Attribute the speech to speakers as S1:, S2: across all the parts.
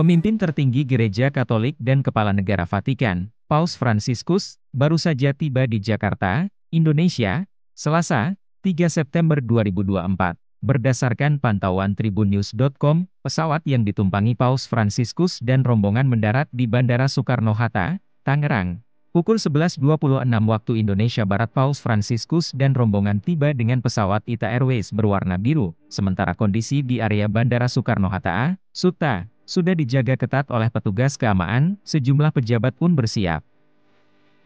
S1: Pemimpin tertinggi Gereja Katolik dan Kepala Negara Vatikan, Paus Franciscus, baru saja tiba di Jakarta, Indonesia, Selasa, 3 September 2024. Berdasarkan pantauan tribunnews.com, pesawat yang ditumpangi Paus Franciscus dan rombongan mendarat di Bandara Soekarno-Hatta, Tangerang. Pukul 11.26 waktu Indonesia Barat Paus Franciscus dan rombongan tiba dengan pesawat Ita Airways berwarna biru, sementara kondisi di area Bandara Soekarno-Hatta, Suta, sudah dijaga ketat oleh petugas keamanan, sejumlah pejabat pun bersiap.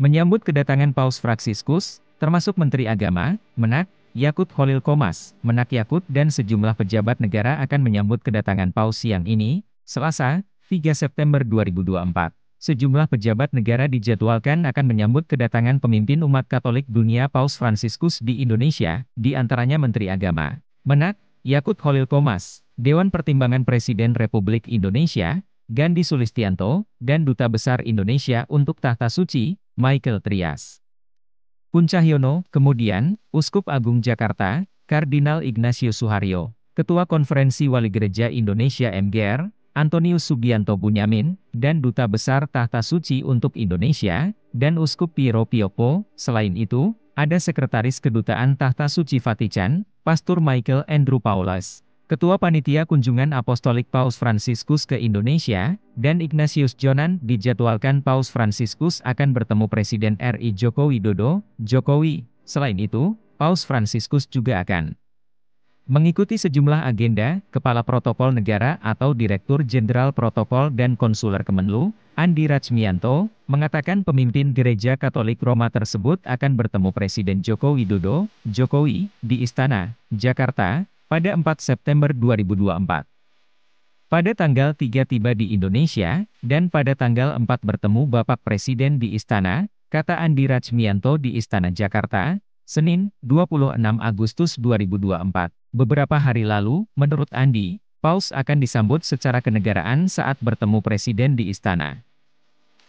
S1: Menyambut kedatangan Paus Fraksiskus, termasuk Menteri Agama, Menak, Yakut Holil Komas, Menak Yakut dan sejumlah pejabat negara akan menyambut kedatangan Paus siang ini, Selasa, 3 September 2024. Sejumlah pejabat negara dijadwalkan akan menyambut kedatangan pemimpin umat Katolik dunia Paus Fransiskus di Indonesia, di antaranya Menteri Agama, Menak, Yakut Holil Komas, Dewan Pertimbangan Presiden Republik Indonesia, Gandhi Sulistianto, dan Duta Besar Indonesia untuk Tahta Suci, Michael Trias. Puncahyono, kemudian, Uskup Agung Jakarta, Kardinal Ignatius Suharyo, Ketua Konferensi Wali Gereja Indonesia MGR, Antonius Sugianto Bunyamin, dan Duta Besar Tahta Suci untuk Indonesia, dan Uskup Piro Piopo. Selain itu, ada Sekretaris Kedutaan Tahta Suci Vatikan, Pastor Michael Andrew Paulus, Ketua Panitia Kunjungan Apostolik Paus Fransiskus ke Indonesia, dan Ignatius Jonan, dijadwalkan Paus Fransiskus akan bertemu Presiden RI Joko Widodo, Jokowi. Selain itu, Paus Fransiskus juga akan mengikuti sejumlah agenda, Kepala Protokol Negara atau Direktur Jenderal Protokol dan Konsuler Kemenlu, Andi Rajmianto, mengatakan pemimpin gereja Katolik Roma tersebut akan bertemu Presiden Joko Widodo, Jokowi, di Istana, Jakarta, pada 4 September 2024. Pada tanggal 3 tiba di Indonesia, dan pada tanggal 4 bertemu Bapak Presiden di Istana, kata Andi Rajmianto di Istana Jakarta, Senin, 26 Agustus 2024. Beberapa hari lalu, menurut Andi, Paus akan disambut secara kenegaraan saat bertemu Presiden di Istana.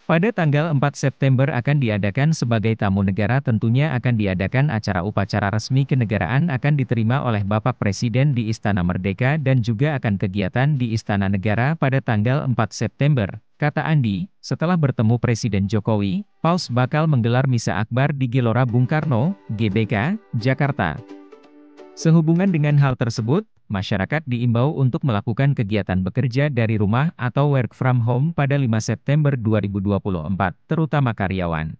S1: Pada tanggal 4 September akan diadakan sebagai tamu negara tentunya akan diadakan acara upacara resmi kenegaraan akan diterima oleh Bapak Presiden di Istana Merdeka dan juga akan kegiatan di Istana Negara pada tanggal 4 September, kata Andi. Setelah bertemu Presiden Jokowi, Paus bakal menggelar Misa Akbar di Gelora Bung Karno, GBK, Jakarta. Sehubungan dengan hal tersebut, masyarakat diimbau untuk melakukan kegiatan bekerja dari rumah atau work from home pada 5 September 2024, terutama karyawan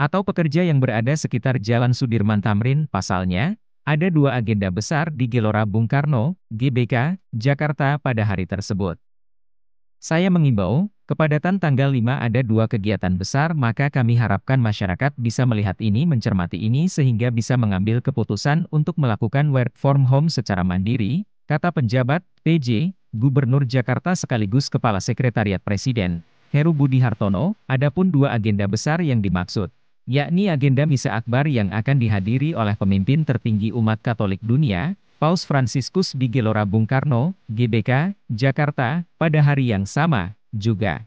S1: atau pekerja yang berada sekitar Jalan Sudirman Tamrin. Pasalnya, ada dua agenda besar di Gelora Bung Karno, GBK, Jakarta pada hari tersebut. Saya mengimbau Kepadatan tanggal 5 ada dua kegiatan besar maka kami harapkan masyarakat bisa melihat ini mencermati ini sehingga bisa mengambil keputusan untuk melakukan work from home secara mandiri, kata penjabat, PJ, Gubernur Jakarta sekaligus Kepala Sekretariat Presiden, Heru Budi Hartono, adapun dua agenda besar yang dimaksud, yakni agenda Misa Akbar yang akan dihadiri oleh pemimpin tertinggi umat Katolik dunia, Paus Franciscus di Gelora Bung Karno, GBK, Jakarta, pada hari yang sama, juga.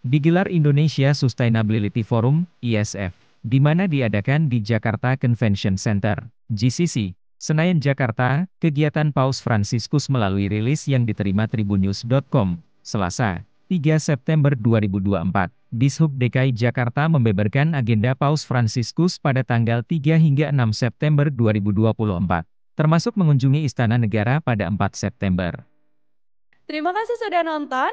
S1: Digelar Indonesia Sustainability Forum, ISF, di mana diadakan di Jakarta Convention Center, GCC, Senayan Jakarta, kegiatan Paus Franciscus melalui rilis yang diterima tribunews.com, Selasa, 3 September 2024. Dishub DKI Jakarta membeberkan agenda Paus Franciscus pada tanggal 3 hingga 6 September 2024, termasuk mengunjungi Istana Negara pada 4 September. Terima kasih sudah nonton.